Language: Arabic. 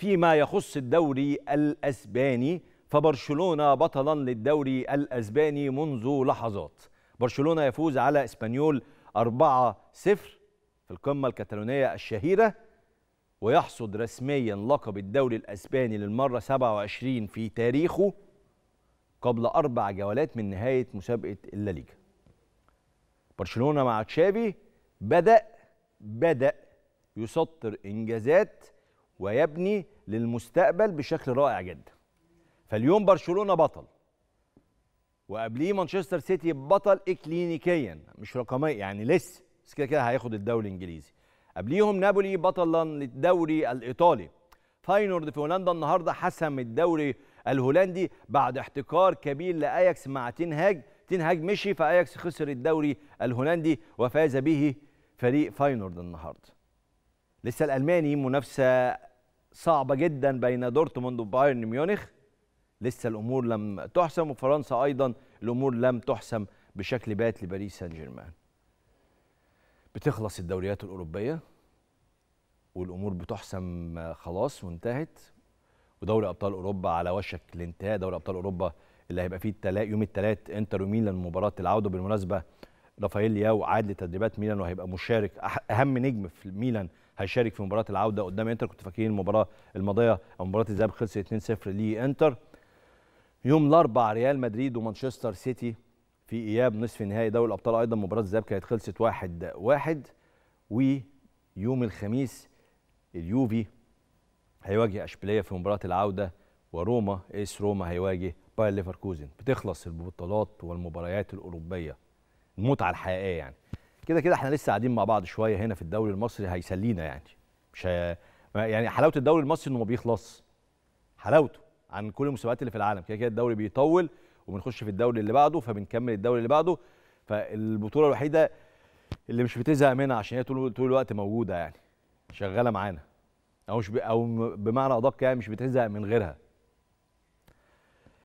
فيما يخص الدوري الأسباني فبرشلونة بطلا للدوري الأسباني منذ لحظات برشلونة يفوز على إسبانيول 4-0 في القمة الكتالونية الشهيرة ويحصد رسميا لقب الدوري الأسباني للمرة 27 في تاريخه قبل أربع جولات من نهاية مسابقة الليجا برشلونة مع تشافي بدأ بدأ يسطر إنجازات ويبني للمستقبل بشكل رائع جدا فاليوم برشلونه بطل وقبليه مانشستر سيتي بطل اكلينيكيا مش رقميا يعني لسه بس كده كده هياخد الدوري الانجليزي قبليهم نابولي بطلا للدوري الايطالي فاينورد في هولندا النهارده حسم الدوري الهولندي بعد احتكار كبير لاياكس مع تنهاج تنهاج مشي فاياكس خسر الدوري الهولندي وفاز به فريق فاينورد النهارده لسه الالماني منافسه صعبه جدا بين دورتموند وبايرن ميونخ لسه الامور لم تحسم وفرنسا ايضا الامور لم تحسم بشكل بات لباريس سان جيرمان بتخلص الدوريات الاوروبيه والامور بتحسم آه، خلاص وانتهت ودوري ابطال اوروبا على وشك الانتهاء دوري ابطال اوروبا اللي هيبقى فيه التلا... يوم الثلاث انتر وميلان مباراه العوده بالمناسبه رافائيل ياو عاد لتدريبات ميلان وهيبقى مشارك اهم نجم في ميلان هيشارك في مباراه العوده قدام انتر كنت فاكرين المباراه الماضيه او مباراه الذهاب خلصت 2-0 لانتر يوم الاربعاء ريال مدريد ومانشستر سيتي في اياب نصف نهائي دوري الابطال ايضا مباراه الذهاب كانت خلصت 1 1 ويوم الخميس اليوفي هيواجه اشبيليه في مباراه العوده وروما ايس روما هيواجه باير ليفركوزن بتخلص البطولات والمباريات الاوروبيه المتعه الحقيقيه يعني كده كده احنا لسه قاعدين مع بعض شويه هنا في الدوري المصري هيسلينا يعني مش يعني حلاوه الدوري المصري انه ما بيخلصش حلاوته عن كل المسابقات اللي في العالم كده كده الدوري بيطول وبنخش في الدوري اللي بعده فبنكمل الدوري اللي بعده فالبطوله الوحيده اللي مش بتزهق منها عشان هي طول طول الوقت موجوده يعني شغاله معانا او مش او بمعنى ادق يعني مش بتزهق من غيرها